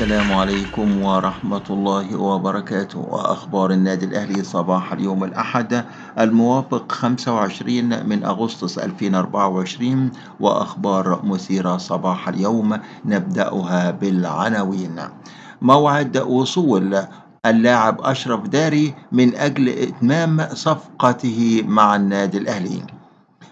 السلام عليكم ورحمة الله وبركاته وأخبار النادي الأهلي صباح اليوم الأحد الموافق 25 من أغسطس 2024 وأخبار مثيرة صباح اليوم نبدأها بالعناوين موعد وصول اللاعب أشرف داري من أجل إتمام صفقته مع النادي الأهلي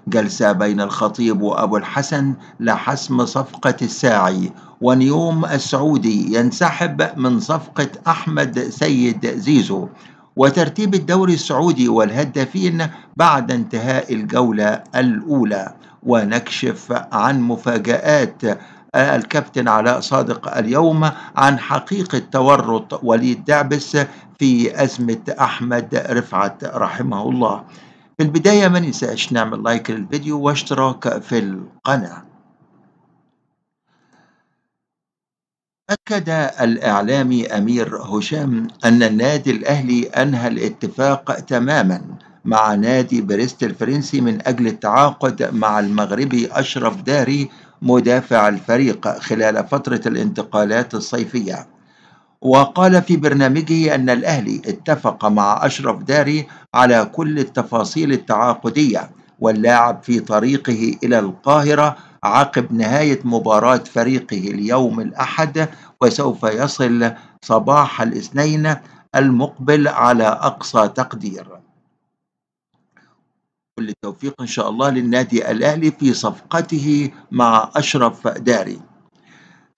جلسة بين الخطيب وأبو الحسن لحسم صفقة الساعي ونيوم السعودي ينسحب من صفقة أحمد سيد زيزو وترتيب الدوري السعودي والهدافين بعد انتهاء الجولة الأولى ونكشف عن مفاجآت الكابتن علاء صادق اليوم عن حقيقة تورط وليد دعبس في أزمة أحمد رفعت رحمه الله في البداية ما ننساش نعمل لايك للفيديو واشتراك في القناة أكد الإعلامي أمير هشام أن النادي الأهلي أنهى الاتفاق تماما مع نادي بريست الفرنسي من أجل التعاقد مع المغربي أشرف داري مدافع الفريق خلال فترة الانتقالات الصيفية وقال في برنامجه أن الأهلي اتفق مع أشرف داري على كل التفاصيل التعاقدية واللاعب في طريقه إلى القاهرة عقب نهاية مباراة فريقه اليوم الأحد وسوف يصل صباح الاثنين المقبل على أقصى تقدير كل التوفيق إن شاء الله للنادي الأهلي في صفقته مع أشرف داري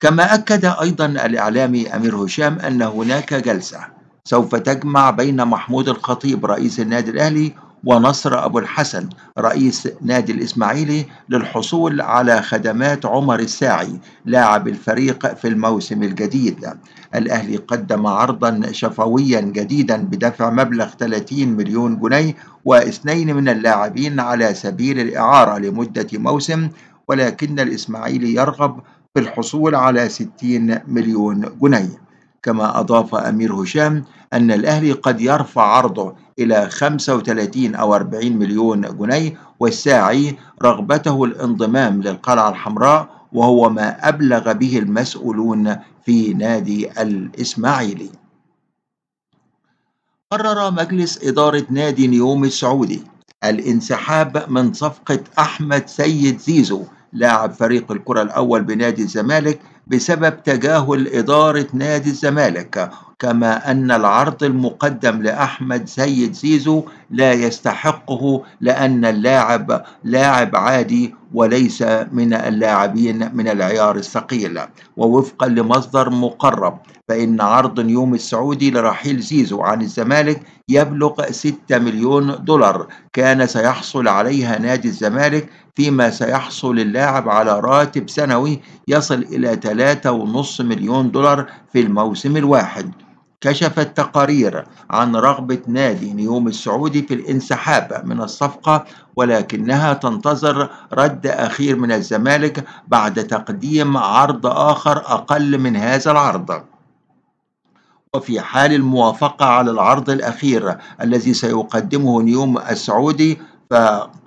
كما أكد أيضا الإعلامي أمير هشام أن هناك جلسة سوف تجمع بين محمود الخطيب رئيس النادي الأهلي ونصر أبو الحسن رئيس نادي الإسماعيلي للحصول على خدمات عمر الساعي لاعب الفريق في الموسم الجديد الأهلي قدم عرضا شفويا جديدا بدفع مبلغ 30 مليون جنيه واثنين من اللاعبين على سبيل الإعارة لمدة موسم ولكن الإسماعيلي يرغب في الحصول على 60 مليون جنيه كما أضاف أمير هشام أن الأهلي قد يرفع عرضه إلى 35 أو 40 مليون جنيه والساعي رغبته الانضمام للقلعة الحمراء وهو ما أبلغ به المسؤولون في نادي الإسماعيلي قرر مجلس إدارة نادي نيوم السعودي الانسحاب من صفقة أحمد سيد زيزو لاعب فريق الكرة الأول بنادي الزمالك بسبب تجاهل إدارة نادي الزمالك كما أن العرض المقدم لأحمد سيد زيزو لا يستحقه لأن اللاعب لاعب عادي وليس من اللاعبين من العيار الثقيل ووفقا لمصدر مقرب فإن عرض نيوم السعودي لرحيل زيزو عن الزمالك يبلغ 6 مليون دولار كان سيحصل عليها نادي الزمالك فيما سيحصل اللاعب على راتب سنوي يصل إلى 3.5 مليون دولار في الموسم الواحد كشفت تقارير عن رغبة نادي نيوم السعودي في الانسحاب من الصفقة ولكنها تنتظر رد أخير من الزمالك بعد تقديم عرض آخر أقل من هذا العرض وفي حال الموافقة على العرض الأخير الذي سيقدمه نيوم السعودي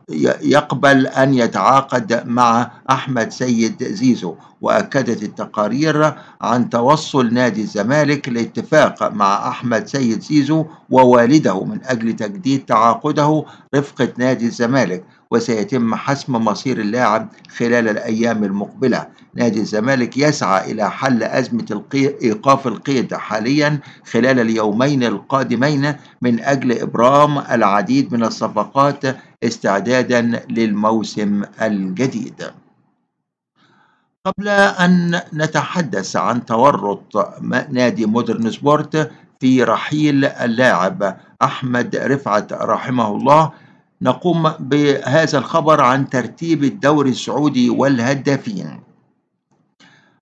فيقبل أن يتعاقد مع أحمد سيد زيزو وأكدت التقارير عن توصل نادي الزمالك لاتفاق مع أحمد سيد زيزو ووالده من أجل تجديد تعاقده رفقة نادي الزمالك وسيتم حسم مصير اللاعب خلال الأيام المقبلة نادي الزمالك يسعى إلى حل أزمة القي... إيقاف القيد حاليا خلال اليومين القادمين من أجل إبرام العديد من الصفقات استعدادا للموسم الجديد قبل أن نتحدث عن تورط نادي مودرن سبورت في رحيل اللاعب أحمد رفعت رحمه الله نقوم بهذا الخبر عن ترتيب الدوري السعودي والهدافين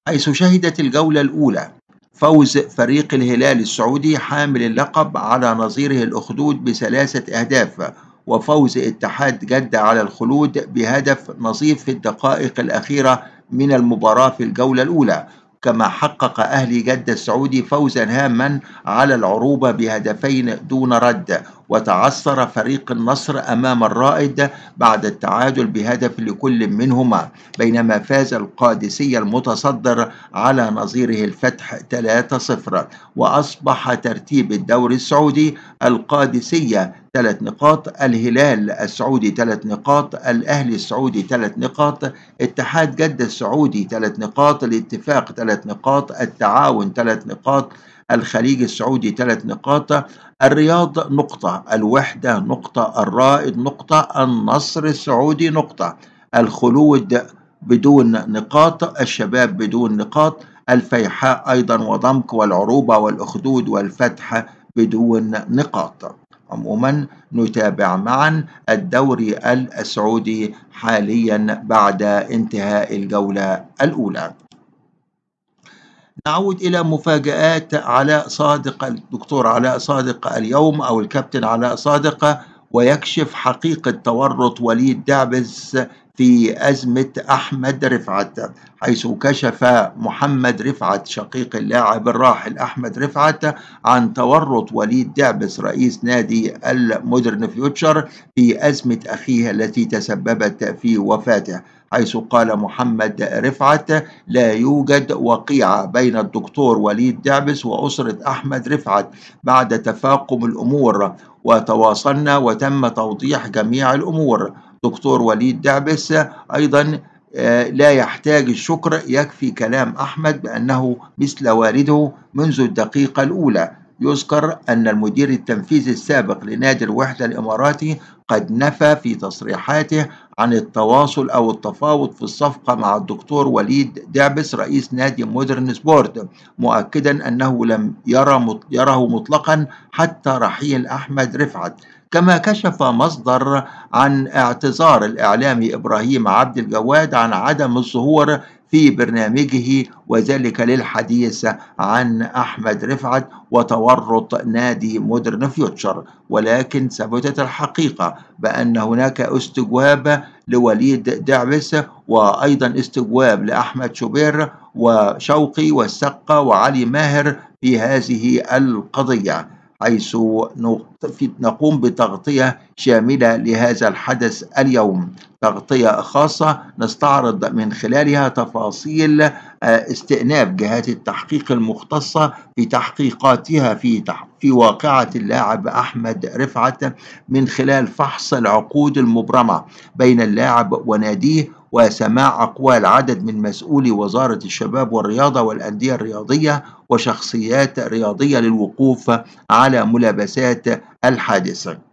حيث شهدت الجولة الأولى فوز فريق الهلال السعودي حامل اللقب على نظيره الأخدود بثلاثة أهداف وفوز اتحاد جدة على الخلود بهدف نظيف في الدقائق الأخيرة من المباراة في الجولة الأولى كما حقق أهلي جدة السعودي فوزا هاما على العروبة بهدفين دون رد وتعثر فريق النصر أمام الرائد بعد التعادل بهدف لكل منهما بينما فاز القادسية المتصدر على نظيره الفتح 3-0 وأصبح ترتيب الدوري السعودي القادسية ثلاث نقاط الهلال السعودي ثلاث نقاط الأهلي السعودي ثلاث نقاط اتحاد جدة السعودي ثلاث نقاط الاتفاق ثلاث نقاط التعاون ثلاث نقاط الخليج السعودي ثلاث نقاط الرياض نقطة الوحدة نقطة الرائد نقطة النصر السعودي نقطة الخلود بدون نقاط الشباب بدون نقاط الفيحاء أيضا وضمك والعروبة والأخدود والفتح بدون نقاط عموما نتابع معا الدوري السعودي حاليا بعد انتهاء الجولة الأولى نعود إلى مفاجآت علاء صادق الدكتور علاء صادق اليوم أو الكابتن علاء صادق ويكشف حقيقة تورط وليد دعبس في أزمة أحمد رفعت حيث كشف محمد رفعت شقيق اللاعب الراحل أحمد رفعت عن تورط وليد دعبس رئيس نادي المودرن فيوتشر في أزمة أخيه التي تسببت في وفاته حيث قال محمد رفعت لا يوجد وقيعة بين الدكتور وليد دعبس وأسرة أحمد رفعت بعد تفاقم الأمور وتواصلنا وتم توضيح جميع الأمور دكتور وليد دعبس أيضا آه، لا يحتاج الشكر يكفي كلام أحمد بأنه مثل والده منذ الدقيقة الأولى يذكر أن المدير التنفيذي السابق لنادي الوحدة الإماراتي قد نفى في تصريحاته عن التواصل أو التفاوض في الصفقة مع الدكتور وليد دعبس رئيس نادي مودرن سبورت مؤكدا أنه لم يرى يره مطلقا حتى رحيل أحمد رفعت كما كشف مصدر عن اعتذار الإعلامي إبراهيم عبد الجواد عن عدم الظهور في برنامجه وذلك للحديث عن أحمد رفعت وتورط نادي مودرن فيوتشر ولكن ثبتت الحقيقة بأن هناك استجواب لوليد دعبس وأيضا استجواب لأحمد شوبير وشوقي والسقة وعلي ماهر في هذه القضية حيث نقوم بتغطية شاملة لهذا الحدث اليوم تغطية خاصة نستعرض من خلالها تفاصيل استئناف جهات التحقيق المختصة في تحقيقاتها في تحقيق في واقعة اللاعب أحمد رفعت من خلال فحص العقود المبرمة بين اللاعب وناديه وسماع أقوال عدد من مسؤولي وزارة الشباب والرياضة والأندية الرياضية وشخصيات رياضية للوقوف على ملابسات الحادثة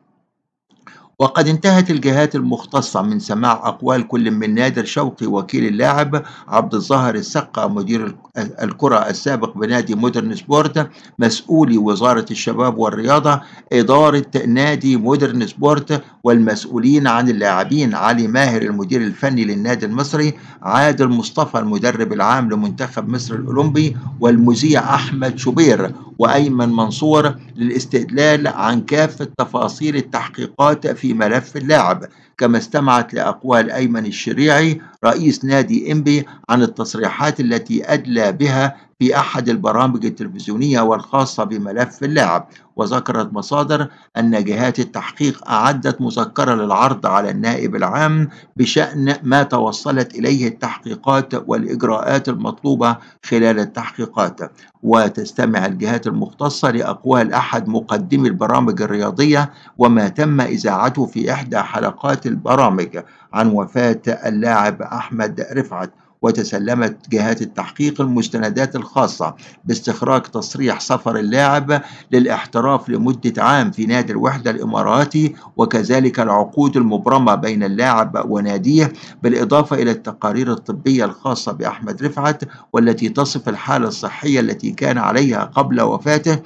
وقد انتهت الجهات المختصة من سماع أقوال كل من نادر شوقي وكيل اللاعب عبد الظاهر السقا مدير الكرة السابق بنادي مودرن سبورت مسؤولي وزارة الشباب والرياضة إدارة نادي مودرن سبورت والمسؤولين عن اللاعبين علي ماهر المدير الفني للنادي المصري عادل مصطفى المدرب العام لمنتخب مصر الأولمبي والمذيع أحمد شبير وأيمن منصور للاستدلال عن كافة تفاصيل التحقيقات في ملف اللاعب كما استمعت لأقوال أيمن الشريعي رئيس نادي إنبي عن التصريحات التي أدلى بها في أحد البرامج التلفزيونية والخاصة بملف اللاعب وذكرت مصادر أن جهات التحقيق أعدت مذكرة للعرض على النائب العام بشأن ما توصلت إليه التحقيقات والإجراءات المطلوبة خلال التحقيقات وتستمع الجهات المختصة لأقوال أحد مقدمي البرامج الرياضية وما تم إذاعته في إحدى حلقات البرامج عن وفاة اللاعب أحمد رفعت وتسلمت جهات التحقيق المستندات الخاصة باستخراج تصريح سفر اللاعب للاحتراف الاعتراف لمدة عام في نادي الوحدة الإماراتي وكذلك العقود المبرمة بين اللاعب وناديه بالإضافة إلى التقارير الطبية الخاصة بأحمد رفعت والتي تصف الحالة الصحية التي كان عليها قبل وفاته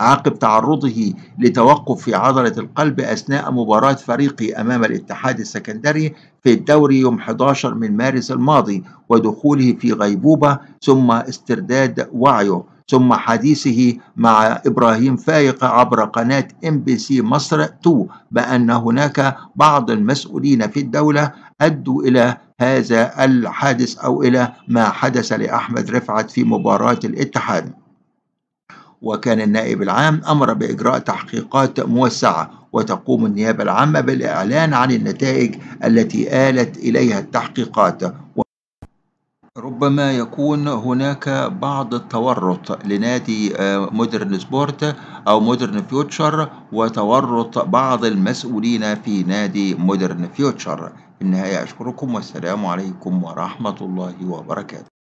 عقب تعرضه لتوقف في عضلة القلب أثناء مباراة فريقه أمام الاتحاد السكندري في الدوري يوم 11 من مارس الماضي ودخوله في غيبوبة ثم استرداد وعيه ثم حديثه مع إبراهيم فايق عبر قناة ام بي سي مصر 2 بأن هناك بعض المسؤولين في الدولة أدوا إلى هذا الحادث أو إلى ما حدث لأحمد رفعت في مباراة الاتحاد وكان النائب العام أمر بإجراء تحقيقات موسعة وتقوم النيابة العامة بالإعلان عن النتائج التي آلت إليها التحقيقات ربما يكون هناك بعض التورط لنادي مودرن آه، سبورت أو مودرن فيوتشر وتورط بعض المسؤولين في نادي مودرن فيوتشر في النهاية أشكركم والسلام عليكم ورحمة الله وبركاته